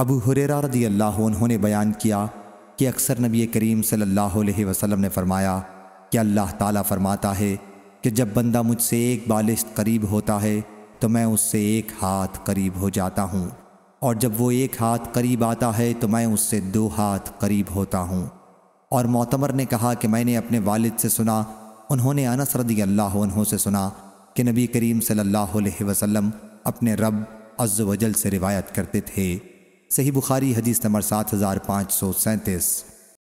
अबू हुरेरा रदी अल्लाह उन्होंने बयान किया कि अक्सर नबी करीम सल्लल्लाहु अलैहि वसल्लम ने फ़रमाया कि अल्लाह ताला फ़रमाता है कि जब बंदा मुझसे एक बालिश्त करीब होता है तो मैं उससे एक हाथ करीब हो जाता हूँ और जब वो एक हाथ करीब आता है तो मैं उससे दो हाथ करीब होता हूँ और मोतमर ने कहा कि मैंने अपने वालिद से सुना उन्होंने अनस रदी अल्लाह से सुना कि नबी करीम सल्लल्लाहु अलैहि वसल्लम अपने रब अज्ज वजल से रिवायत करते थे सही बुखारी हदीस नंबर सात हज़ार पाँच सौ सैंतीस